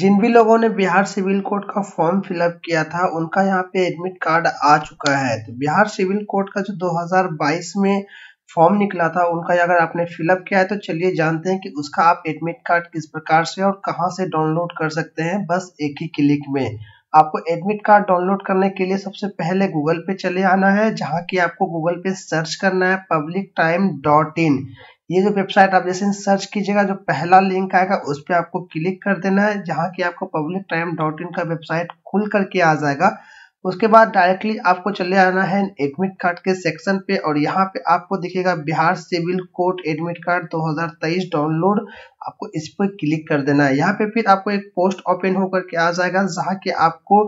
जिन भी लोगों ने बिहार सिविल कोर्ट का फॉर्म फिलअप किया था उनका यहाँ पे एडमिट कार्ड आ चुका है तो बिहार सिविल कोर्ट का जो 2022 में फॉर्म निकला था उनका अगर आपने फिलअप किया है तो चलिए जानते हैं कि उसका आप एडमिट कार्ड किस प्रकार से और कहाँ से डाउनलोड कर सकते हैं बस एक ही क्लिक में आपको एडमिट कार्ड डाउनलोड करने के लिए सबसे पहले गूगल पे चले आना है जहाँ की आपको गूगल पे सर्च करना है पब्लिक टाइम डॉट इन ये जो वेबसाइट आप जैसे सर्च कीजिएगा जो पहला लिंक आएगा उस पर आपको क्लिक कर देना है जहाँ की आपको पब्लिक टाइम डॉट इन का वेबसाइट खुल करके आ जाएगा उसके बाद डायरेक्टली आपको चले आना है एडमिट कार्ड के सेक्शन पे और यहाँ पे आपको दिखेगा Bihar civil court admit card 2023 download आपको इस पर क्लिक कर देना है यहाँ पे फिर आपको एक पोस्ट ओपन होकर के आ जाएगा जहाँ के आपको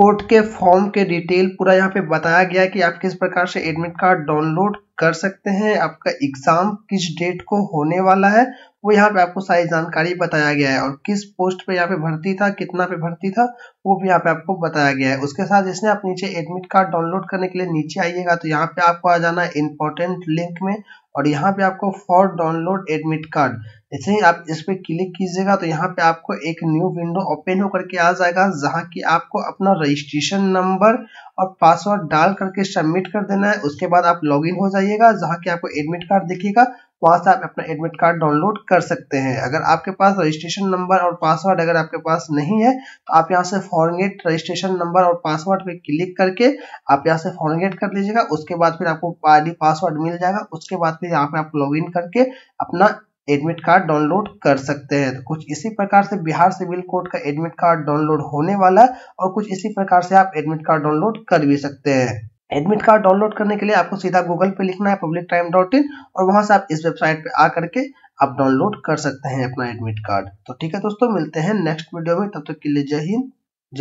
कोर्ट के फॉर्म के डिटेल पूरा यहाँ पे बताया गया है कि आप किस प्रकार से एडमिट कार्ड डाउनलोड कर सकते हैं आपका एग्जाम किस डेट को होने वाला है वो यहाँ पे आपको सारी जानकारी बताया गया है और किस पोस्ट पे यहाँ पे भर्ती था कितना पे भर्ती था वो भी यहाँ पे आपको बताया गया है उसके साथ इसने आप नीचे एडमिट कार्ड डाउनलोड करने के लिए नीचे आइएगा तो यहाँ पे आपको आ जाना है इम्पोर्टेंट लिंक में और यहाँ पे आपको फॉर डाउनलोड एडमिट कार्ड जैसे ही आप इस पर क्लिक कीजिएगा तो यहाँ पे आपको एक न्यू विंडो ओपन होकर के आ जाएगा जहाँ की आपको अपना रजिस्ट्रेशन नंबर और पासवर्ड डाल करके सबमिट कर देना है उसके बाद आप लॉगिन हो जाइएगा जहाँ की आपको एडमिट कार्ड दिखेगा वहाँ से आप अपना एडमिट कार्ड डाउनलोड कर सकते हैं अगर आपके पास रजिस्ट्रेशन नंबर और पासवर्ड अगर आपके पास नहीं है तो आप यहाँ से फॉरगेट रजिस्ट्रेशन नंबर और पासवर्ड पे क्लिक करके आप यहाँ से फॉरगेट कर लीजिएगा उसके बाद फिर आपको आई पासवर्ड मिल जाएगा उसके बाद फिर यहाँ पे आप लॉग करके अपना एडमिट कार्ड डाउनलोड कर सकते हैं तो कुछ इसी प्रकार से बिहार सिविल कोर्ट का एडमिट कार्ड डाउनलोड होने वाला और कुछ इसी प्रकार से आप एडमिट कार्ड डाउनलोड कर भी सकते हैं एडमिट कार्ड डाउनलोड करने के लिए आपको सीधा गूगल पे लिखना है पब्लिक टाइम डॉट इन और वहां से आप इस वेबसाइट पे आ करके आप डाउनलोड कर सकते हैं अपना एडमिट कार्ड तो ठीक है दोस्तों मिलते हैं नेक्स्ट वीडियो में तब तक के लिए जय हिंद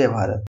जय भारत